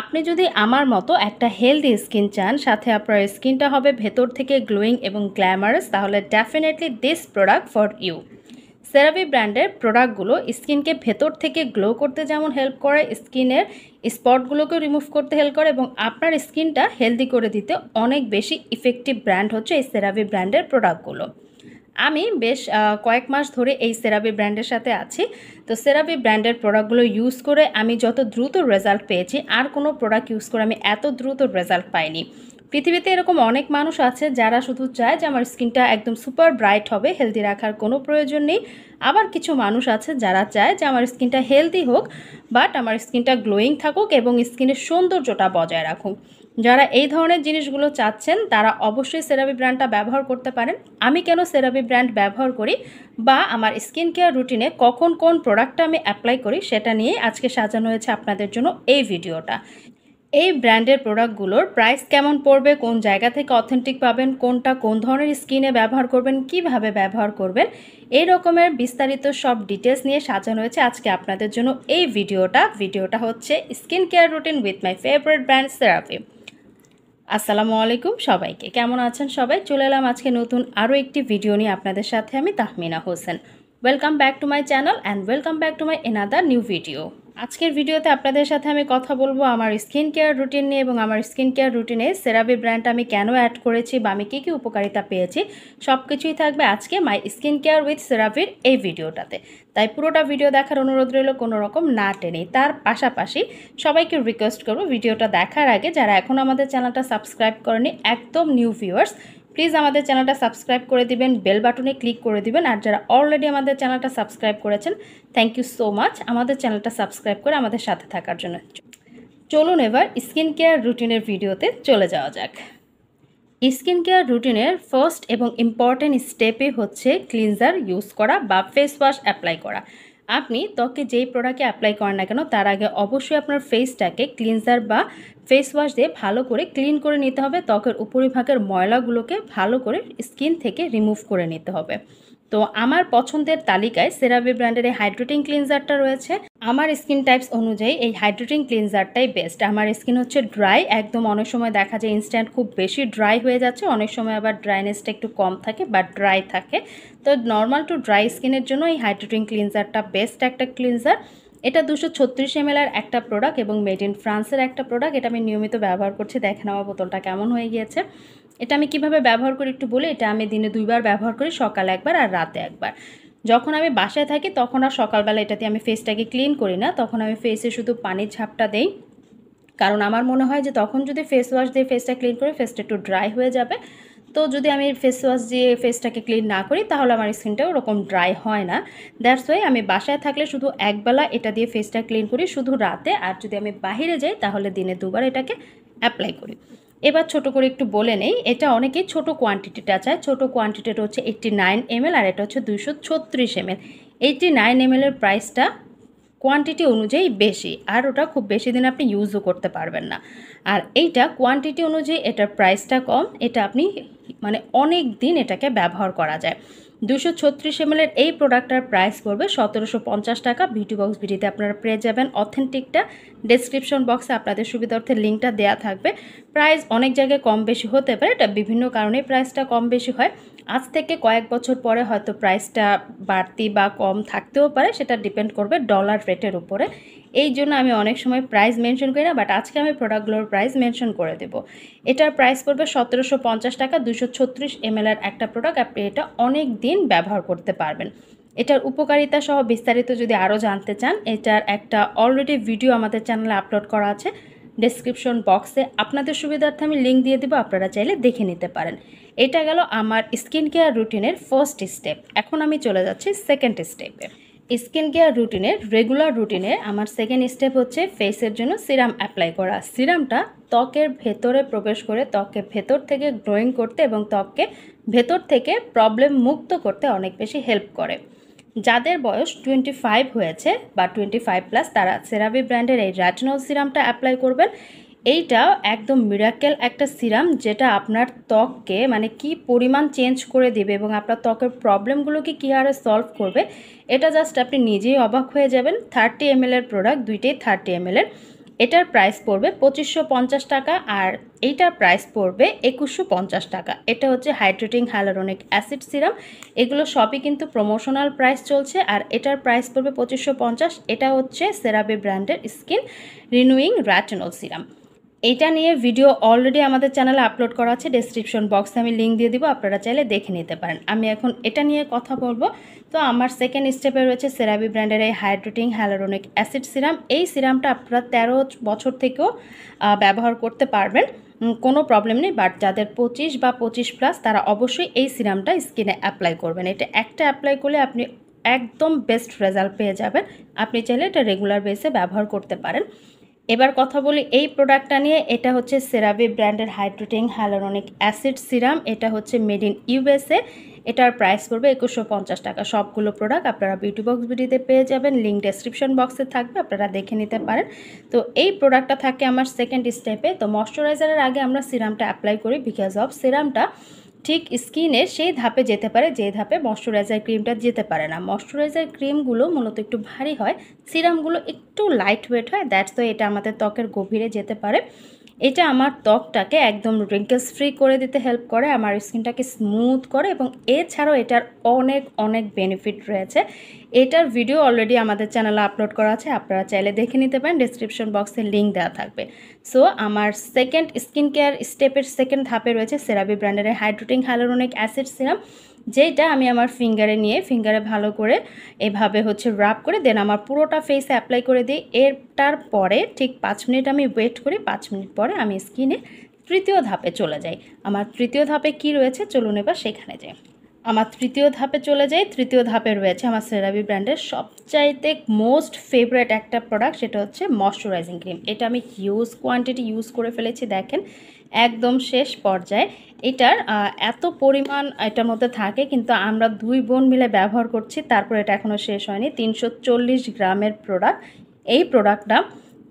আপনি যদি আমার মতো একটা হেলদি স্কিন চান সাথে আপনার স্কিনটা হবে ভেতর থেকে গ্লোয়িং এবং গ্ল্যামারাস তাহলে definitely this product for you CeraVe ব্র্যান্ডের প্রোডাক্টগুলো স্কিনকে ভেতর থেকে গ্লো করতে যেমন হেল্প করে স্কিনের স্পটগুলোকেও রিমুভ করতে হেল্প করে এবং আপনার স্কিনটা হেলদি করে দিতে অনেক বেশি ইফেক্টিভ ব্র্যান্ড হচ্ছে এই সেরাভি ব্র্যান্ডের প্রোডাক্টগুলো আমি বেশ কয়েক মাস ধরে এই সেরাবি ব্র্যান্ডের সাথে আছি তো সেরাবি ব্র্যান্ডের প্রোডাক্টগুলো ইউজ করে আমি যত দ্রুত রেজাল্ট পেয়েছি আর কোনো প্রোডাক্ট ইউজ করে আমি এত দ্রুত রেজাল্ট পাইনি পৃথিবীতে এরকম অনেক মানুষ আছে যারা শুধু চায় যে আমার স্কিনটা একদম সুপার ব্রাইট হবে হেলদি রাখার কোনো প্রয়োজন নেই আবার কিছু মানুষ আছে যারা চায় যে আমার স্কিনটা হেলদি হোক বাট আমার স্কিনটা গ্লোয়িং থাকুক এবং স্কিনের সৌন্দর্যটা বজায় রাখুক যারা এই ধরনের জিনিসগুলো চাচ্ছেন তারা অবশ্যই সেরাবি ব্র্যান্ডটা ব্যবহার করতে পারেন আমি কেন সেরাবি ব্র্যান্ড ব্যবহার করি বা আমার স্কিন কেয়ার রুটিনে কখন কোন প্রোডাক্টটা আমি অ্যাপ্লাই করি সেটা নিয়ে আজকে সাজানো হয়েছে আপনাদের জন্য এই ভিডিওটা এই ব্র্যান্ডের প্রোডাক্টগুলোর প্রাইস কেমন পড়বে কোন জায়গা থেকে অথেন্টিক পাবেন কোনটা কোন ধরনের স্কিনে ব্যবহার করবেন কিভাবে ব্যবহার করবেন এই রকমের বিস্তারিত সব ডিটেলস নিয়ে সাজানো হয়েছে আজকে আপনাদের জন্য এই ভিডিওটা ভিডিওটা হচ্ছে skin care routine with my favourite brand Seraphim আসসালামু আলাইকুম সবাইকে কেমন আছেন সবাই চলে এলাম আজকে নতুন আরও একটি ভিডিও নিয়ে আপনাদের সাথে আমি Tahmina Hossain welcome back to my channel and welcome back to my another new video আজকের ভিডিওতে আপনাদের সাথে আমি কথা বলবো আমার স্কিন কেয়ার রুটিন নিয়ে এবং আমার স্কিন কেয়ার রুটিনে সেরাবি ব্র্যান্ড আমি কেন অ্যাড করেছি বা আমি কী কী উপকারিতা পেয়েছি সব কিছুই থাকবে আজকে মাই স্কিন কেয়ার উইথ সেরাভির এই ভিডিওটাতে তাই পুরোটা ভিডিও দেখার অনুরোধ রইল কোনো রকম না টেনে তার পাশাপাশি সবাইকে রিকোয়েস্ট করব ভিডিওটা দেখার আগে যারা এখন আমাদের চ্যানেলটা সাবস্ক্রাইব করেনি একদম নিউ ভিউয়ার্স প্লিজ আমাদের চ্যানেলটা সাবস্ক্রাইব করে দিবেন বেল বাটনে ক্লিক করে দিবেন আর যারা অলরেডি আমাদের চ্যানেলটা সাবস্ক্রাইব করেছেন থ্যাংক ইউ সো মাচ আমাদের চ্যানেলটা সাবস্ক্রাইব করে আমাদের সাথে থাকার জন্য চলুন এবার স্কিন কেয়ার রুটিনের ভিডিওতে চলে যাওয়া যাক স্কিন কেয়ার রুটিনের ফার্স্ট এবং ইম্পর্ট্যান্ট স্টেপে হচ্ছে ক্লিনজার ইউজ করা বা ফেস ওয়াশ অ্যাপ্লাই করা আপনি ত্বকে যেই প্রোডাক্টে অ্যাপ্লাই করেন না কেন তার আগে অবশ্যই আপনার ফেসটাকে ক্লিনজার বা ফেস ওয়াশ দিয়ে ভালো করে ক্লিন করে নিতে হবে ত্বকের উপরিভাগের ময়লাগুলোকে ভালো করে স্কিন থেকে রিমুভ করে নিতে হবে তো আমার পছন্দের তালিকায় সেরাভি ব্র্যান্ডের এই হাইড্রোটিং ক্লিনজারটা রয়েছে আমার স্কিন টাইপস অনুযায়ী এই হাইড্রোটিং ক্লিনজারটাই বেস্ট আমার স্কিন হচ্ছে ড্রাই একদম অনেক সময় দেখা যায় ইনস্ট্যান্ট খুব বেশি ড্রাই হয়ে যাচ্ছে অনেক সময় আবার ড্রাইনেসটা একটু কম থাকে বা ড্রাই থাকে তো নর্মাল টু ড্রাই স্কিনের জন্য এই হাইড্রোটিং ক্লিনজারটা বেস্ট একটা ক্লিনজার এটা দুশো ছত্রিশ এমএলের একটা প্রোডাক্ট এবং মেড ইন ফ্রান্সের একটা প্রোডাক্ট এটা আমি নিয়মিত ব্যবহার করছি দেখেন আমার বোতলটা কেমন হয়ে গিয়েছে এটা আমি কিভাবে ব্যবহার করি একটু বলি এটা আমি দিনে দুইবার ব্যবহার করি সকালে একবার আর রাতে একবার যখন আমি বাসায় থাকি তখন আর সকালবেলা এটাতে আমি ফেসটাকে ক্লিন করি না তখন আমি ফেসে শুধু পানির ঝাপটা দেই কারণ আমার মনে হয় যে তখন যদি ফেস ওয়াশ দিয়ে ফেসটা ক্লিন করি ফেসটা একটু ড্রাই হয়ে যাবে তো যদি আমি ফেস ওয়াশ দিয়ে ফেসটাকে ক্লিন না করি তাহলে আমার স্কিনটা ওরকম ড্রাই হয় না দ্যাটস ওয়াই আমি বাসায় থাকলে শুধু একবেলা এটা দিয়ে ফেসটা ক্লিন করি শুধু রাতে আর যদি আমি বাহিরে যাই তাহলে দিনে দুবার এটাকে অ্যাপ্লাই করি এবার ছোট করে একটু বলে নেই এটা অনেকে ছোট কোয়ান্টিটিটা চায় ছোট কোয়ান্টিটিটা হচ্ছে এইটটি নাইন এমএল আর এটা হচ্ছে দুইশো ছত্রিশ এমএল এইটটি নাইন এমএলের প্রাইসটা কোয়ান্টিটি অনুযায়ী বেশি আর ওটা খুব বেশি দিন আপনি ইউজও করতে পারবেন না আর এইটা কোয়ান্টিটি অনুযায়ী এটার প্রাইসটা কম এটা আপনি মানে অনেক দিন এটাকে ব্যবহার করা যায় দুশো ছত্রিশ এমএলের এই প্রোডাক্টটার প্রাইস পড়বে সতেরোশো পঞ্চাশ টাকা বিউটি বক্স ভিডিওতে আপনারা পেয়ে যাবেন অথেন্টিকটা ডেসক্রিপশন বক্সে আপনাদের সুবিধার্থে লিঙ্কটা দেওয়া থাকবে প্রাইস অনেক জায়গায় কম বেশি হতে পারে এটা বিভিন্ন কারণে প্রাইসটা কম বেশি হয় আজ থেকে কয়েক বছর পরে হয়তো প্রাইসটা বাড়তি বা কম থাকতেও পারে সেটা ডিপেন্ড করবে ডলার রেটের উপরে এই জন্য আমি অনেক সময় প্রাইস মেনশন করি না বাট আজকে আমি প্রোডাক্টগুলোর প্রাইস মেনশন করে দেব এটার প্রাইস পড়বে সতেরোশো পঞ্চাশ টাকা দুশো ছত্রিশ এমএলের একটা প্রোডাক্ট আপনি এটা অনেক দিন ব্যবহার করতে পারবেন এটার উপকারিতা সহ বিস্তারিত যদি আরও জানতে চান এটার একটা অলরেডি ভিডিও আমাদের চ্যানেলে আপলোড করা আছে ডেসক্রিপশন বক্সে আপনাদের সুবিধার্থে আমি লিঙ্ক দিয়ে দেবো আপনারা চাইলে দেখে নিতে পারেন এটা গেল আমার স্কিন কেয়ার রুটিনের ফার্স্ট স্টেপ এখন আমি চলে যাচ্ছি সেকেন্ড স্টেপে স্কিন কেয়ার রুটিনের রেগুলার রুটিনে আমার সেকেন্ড স্টেপ হচ্ছে ফেসের জন্য সিরাম অ্যাপ্লাই করা সিরামটা ত্বকের ভেতরে প্রবেশ করে ত্বককে ভেতর থেকে গ্রোয়িং করতে এবং ত্বককে ভেতর থেকে প্রবলেম মুক্ত করতে অনেক বেশি হেল্প করে যাদের বয়স টোয়েন্টি ফাইভ হয়েছে বা টোয়েন্টি ফাইভ প্লাস তারা সেরাবি ব্র্যান্ডের এই র্যাটনল সিরামটা অ্যাপ্লাই করবেন এইটা একদম মিরাকেল একটা সিরাম যেটা আপনার ত্বককে মানে কি পরিমাণ চেঞ্জ করে দেবে এবং আপনার ত্বকের প্রবলেমগুলোকে কী হারে সলভ করবে এটা জাস্ট আপনি নিজেই অবাক হয়ে যাবেন থার্টি এম এর প্রোডাক্ট দুইটাই থার্টি এম এর এটার প্রাইস পড়বে পঁচিশশো পঞ্চাশ টাকা আর এইটার প্রাইস পড়বে একুশশো পঞ্চাশ টাকা এটা হচ্ছে হাইড্রেটিং হ্যালোরোনিক অ্যাসিড সিরাম এগুলো সবই কিন্তু প্রমোশনাল প্রাইস চলছে আর এটার প্রাইস পড়বে পঁচিশশো পঞ্চাশ এটা হচ্ছে সেরাবে ব্র্যান্ডের স্কিন রিনুইং র্যাটেনল সিরাম এটা নিয়ে ভিডিও অলরেডি আমাদের চ্যানেলে আপলোড করা আছে ডিসক্রিপশন বক্সে আমি লিঙ্ক দিয়ে দিব আপনারা চাইলে দেখে নিতে পারেন আমি এখন এটা নিয়ে কথা বলবো তো আমার সেকেন্ড স্টেপে রয়েছে সেরাবি ব্র্যান্ডের এই হাইড্রোটিং হ্যালোরোনিক অ্যাসিড সিরাম এই সিরামটা আপনারা তেরো বছর থেকেও ব্যবহার করতে পারবেন কোনো প্রবলেম নেই বাট যাদের পঁচিশ বা পঁচিশ প্লাস তারা অবশ্যই এই সিরামটা স্কিনে অ্যাপ্লাই করবেন এটা একটা অ্যাপ্লাই করলে আপনি একদম বেস্ট রেজাল্ট পেয়ে যাবেন আপনি চাইলে এটা রেগুলার বেসে ব্যবহার করতে পারেন এবার কথা বলি এই প্রোডাক্টটা নিয়ে এটা হচ্ছে সেরাবি ব্র্যান্ডের হাইড্রোটিং হ্যালোরনিক অ্যাসিড সিরাম এটা হচ্ছে মেড ইন ইউএসএ এটার প্রাইস পড়বে একুশশো পঞ্চাশ টাকা সবগুলো প্রোডাক্ট আপনারা বিউটি বক্স ভিডিওতে পেয়ে যাবেন লিঙ্ক ডেসক্রিপশন বক্সে থাকবে আপনারা দেখে নিতে পারেন তো এই প্রোডাক্টটা থাকে আমার সেকেন্ড স্টেপে তো ময়শ্চারাইজারের আগে আমরা সিরামটা অ্যাপ্লাই করি বিকজ অফ সিরামটা ঠিক স্কিনের সেই ধাপে যেতে পারে যে ধাপে ময়শ্চারাইজার ক্রিমটা যেতে পারে না ময়শ্চারাইজার ক্রিমগুলো মূলত একটু ভারী হয় সিরামগুলো একটু লাইট ওয়েট হয় দ্যাটস তো এটা আমাদের ত্বকের গভীরে যেতে পারে এটা আমার ত্বকটাকে একদম রিঙ্কেলস ফ্রি করে দিতে হেল্প করে আমার স্কিনটাকে স্মুথ করে এবং এছাড়াও এটার অনেক অনেক বেনিফিট রয়েছে এটার ভিডিও অলরেডি আমাদের চ্যানেলে আপলোড করা আছে আপনারা চাইলে দেখে নিতে পারেন ডিসক্রিপশন বক্সে লিঙ্ক দেওয়া থাকবে সো আমার সেকেন্ড স্কিন কেয়ার স্টেপের সেকেন্ড ধাপে রয়েছে সেরাবি ব্র্যান্ডের হাইড্রোটিং হ্যালোরোনিক অ্যাসিড সিরাম যেটা আমি আমার ফিঙ্গারে নিয়ে ফিঙ্গারে ভালো করে এভাবে হচ্ছে রাব করে দেন আমার পুরোটা ফেসে অ্যাপ্লাই করে দিই এরটার পরে ঠিক পাঁচ মিনিট আমি ওয়েট করি পাঁচ মিনিট পরে আমি স্কিনে তৃতীয় ধাপে চলে যাই আমার তৃতীয় ধাপে কি রয়েছে চলুন এবার সেখানে যাই আমার তৃতীয় ধাপে চলে যাই তৃতীয় ধাপে রয়েছে আমার সেরাবি ব্র্যান্ডের সবচাইতে মোস্ট ফেভারেট একটা প্রোডাক্ট সেটা হচ্ছে ময়শ্চারাইজিং ক্রিম এটা আমি হিউজ কোয়ান্টিটি ইউজ করে ফেলেছি দেখেন একদম শেষ পর্যায়ে এটার এত পরিমাণ এটার মধ্যে থাকে কিন্তু আমরা দুই বোন মিলে ব্যবহার করছি তারপর এটা এখনও শেষ হয়নি তিনশো গ্রামের প্রোডাক্ট এই প্রোডাক্টটা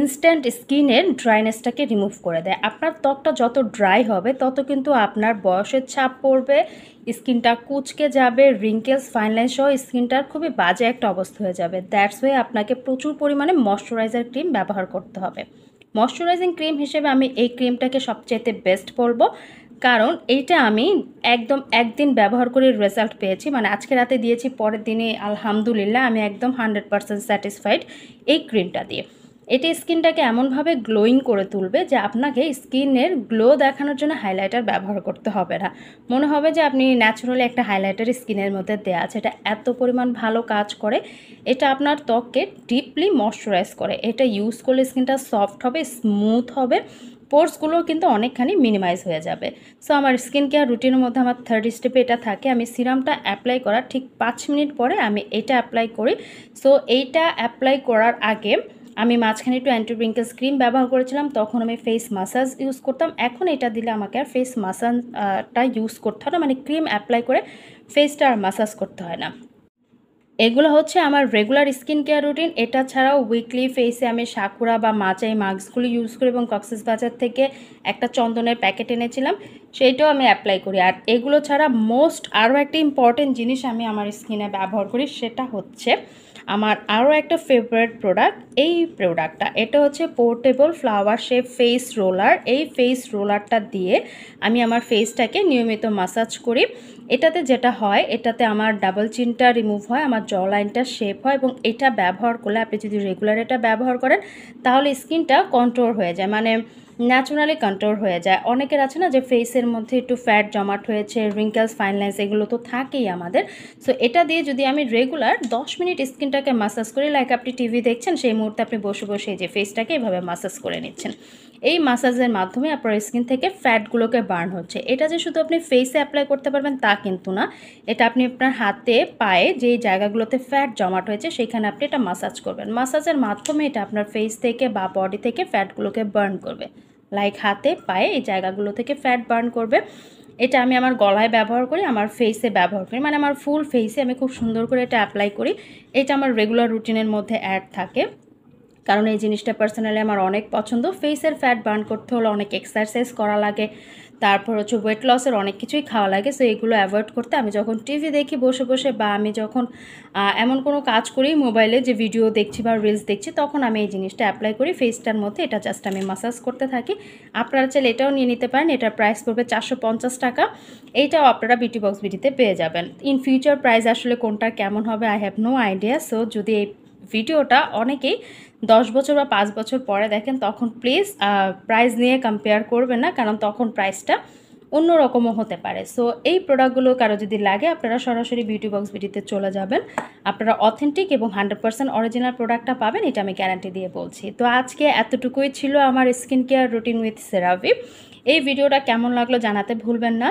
ইনস্ট্যান্ট স্কিনের ড্রাইনেসটাকে রিমুভ করে দেয় আপনার ত্বকটা যত ড্রাই হবে তত কিন্তু আপনার বয়সের ছাপ পড়বে স্কিনটা কুচকে যাবে রিঙ্কেলস ফাইনলাইন সহ স্কিনটার খুবই বাজে একটা অবস্থা হয়ে যাবে দ্যাটস ওয়ে আপনাকে প্রচুর পরিমাণে ময়শ্চারাইজার ক্রিম ব্যবহার করতে হবে মশ্চারাইজিং ক্রিম হিসেবে আমি এই ক্রিমটাকে সবচেয়েতে বেস্ট বলবো কারণ এইটা আমি একদম একদিন ব্যবহার করে রেজাল্ট পেয়েছি মানে আজকে রাতে দিয়েছি পরের দিনে আলহামদুলিল্লাহ আমি একদম হান্ড্রেড পারসেন্ট স্যাটিসফাইড এই ক্রিমটা দিয়ে এটি স্কিনটাকে এমনভাবে গ্লোয়িং করে তুলবে যে আপনাকে স্কিনের গ্লো দেখানোর জন্য হাইলাইটার ব্যবহার করতে হবে না মনে হবে যে আপনি ন্যাচারালি একটা হাইলাইটার স্কিনের মধ্যে দেওয়া আছে এটা এত পরিমাণ ভালো কাজ করে এটা আপনার ত্বককে ডিপলি ময়শ্চারাইজ করে এটা ইউজ করলে স্কিনটা সফট হবে স্মুথ হবে পোর্সগুলো কিন্তু অনেকখানি মিনিমাইজ হয়ে যাবে সো আমার স্কিন কেয়ার রুটিনের মধ্যে আমার থার্ড স্টেপে এটা থাকে আমি সিরামটা অ্যাপ্লাই করার ঠিক পাঁচ মিনিট পরে আমি এটা অ্যাপ্লাই করি সো এইটা অ্যাপ্লাই করার আগে আমি মাঝখানে একটু অ্যান্টিব্রিঙ্কেলস ক্রিম ব্যবহার করেছিলাম তখন আমি ফেস মাসাজ ইউজ করতাম এখন এটা দিলে আমাকে আর ফেস মাসাজটা ইউজ করতে হয় না মানে ক্রিম অ্যাপ্লাই করে ফেসটা আর মাসাজ করতে হয় না এগুলো হচ্ছে আমার রেগুলার স্কিন কেয়ার রুটিন এটা ছাড়াও উইকলি ফেসে আমি সাকুরা বা মাচাই মাস্কগুলি ইউজ করি এবং কক্সেস বাজার থেকে একটা চন্দনের প্যাকেট এনেছিলাম সেইটাও আমি অ্যাপ্লাই করি আর এগুলো ছাড়া মোস্ট আরও একটা ইম্পর্টেন্ট জিনিস আমি আমার স্কিনে ব্যবহার করি সেটা হচ্ছে আমার আরও একটা ফেভারেট প্রোডাক্ট এই প্রোডাক্টটা এটা হচ্ছে portable flower shape face roller এই ফেস রোলারটা দিয়ে আমি আমার ফেসটাকে নিয়মিত মাসাজ করি এটাতে যেটা হয় এটাতে আমার ডাবল চিনটা রিমুভ হয় আমার জ লাইনটা শেপ হয় এবং এটা ব্যবহার করলে আপনি যদি রেগুলার এটা ব্যবহার করেন তাহলে স্কিনটা কন্ট্রোল হয়ে যায় মানে ন্যাচারালি কন্ট্রোল হয়ে যায় অনেকের আছে না যে ফেসের মধ্যে একটু ফ্যাট জমাট হয়েছে রিঙ্কেলস ফাইনলাইন্স এগুলো তো থাকেই আমাদের সো এটা দিয়ে যদি আমি রেগুলার 10 মিনিট স্কিনটাকে মাসাজ করি লাইক আপনি টিভি দেখছেন সেই মুহূর্তে আপনি বসে বসে যে ফেসটাকে এভাবে মাসাজ করে নিচ্ছেন এই মাসাজের মাধ্যমে আপনার স্কিন থেকে ফ্যাটগুলোকে বার্ন হচ্ছে এটা যে শুধু আপনি ফেসে অ্যাপ্লাই করতে পারবেন তা কিন্তু না এটা আপনি আপনার হাতে পায়ে যে জায়গাগুলোতে ফ্যাট জমাট হয়েছে সেখানে আপনি এটা মাসাজ করবেন মাসাজের মাধ্যমে এটা আপনার ফেস থেকে বা বডি থেকে ফ্যাটগুলোকে বার্ন করবে লাইক হাতে পায়ে এই জায়গাগুলো থেকে ফ্যাট বার্ন করবে এটা আমি আমার গলায় ব্যবহার করি আমার ফেসে ব্যবহার করি মানে আমার ফুল ফেসে আমি খুব সুন্দর করে এটা অ্যাপ্লাই করি এটা আমার রেগুলার রুটিনের মধ্যে অ্যাড থাকে কারণ এই জিনিসটা পার্সোনালি আমার অনেক পছন্দ ফেসের ফ্যাট বার্ন করতে হলে অনেক এক্সারসাইজ করা লাগে তারপর হচ্ছে ওয়েট লসের অনেক কিছুই খাওয়া লাগে সো এগুলো অ্যাভয়েড করতে আমি যখন টিভি দেখি বসে বসে বা আমি যখন এমন কোনো কাজ করি মোবাইলে যে ভিডিও দেখছি বা রিলস দেখছি তখন আমি এই জিনিসটা অ্যাপ্লাই করি ফেসটার মধ্যে এটা জাস্ট আমি মাসাজ করতে থাকি আপনারা চাইলে এটাও নিয়ে নিতে পারেন এটার প্রাইস পড়বে চারশো টাকা এইটাও আপনারা বিটি বক্স বিটিতে পেয়ে যাবেন ইন ফিউচার প্রাইস আসলে কোনটা কেমন হবে I have no idea so যদি এই ভিডিওটা অনেকেই দশ বছর বা পাঁচ বছর পরে দেখেন তখন প্লিজ প্রাইস নিয়ে কম্পেয়ার করবেন না কারণ তখন প্রাইসটা অন্য রকমও হতে পারে সো এই প্রোডাক্টগুলো কারো যদি লাগে আপনারা সরাসরি বিউটি বক্স বিটিতে চলে যাবেন আপনারা অথেন্টিক এবং হান্ড্রেড পার্সেন্ট অরিজিনাল প্রোডাক্টটা পাবেন এটা আমি গ্যারান্টি দিয়ে বলছি তো আজকে এতটুকুই ছিল আমার skin care routine with CeraVe এই ভিডিওটা কেমন লাগলো জানাতে ভুলবেন না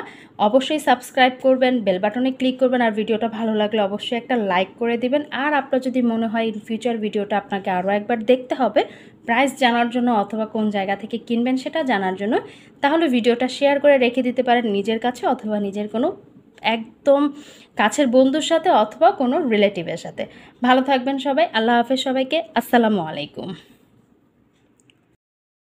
অবশ্যই সাবস্ক্রাইব করবেন বেল বাটনে ক্লিক করবেন আর ভিডিওটা ভালো লাগলে অবশ্যই একটা লাইক করে দিবেন আর আপনার যদি মনে হয় ইন ফিউচার ভিডিওটা আপনাকে আরও একবার দেখতে হবে প্রাইস জানার জন্য অথবা কোন জায়গা থেকে কিনবেন সেটা জানার জন্য তাহলে ভিডিওটা শেয়ার করে রেখে দিতে পারেন নিজের কাছে অথবা নিজের কোনো একদম কাছের বন্ধুর সাথে অথবা কোনো রিলেটিভের সাথে ভালো থাকবেন সবাই আল্লাহ হাফেজ সবাইকে আসসালামু আলাইকুম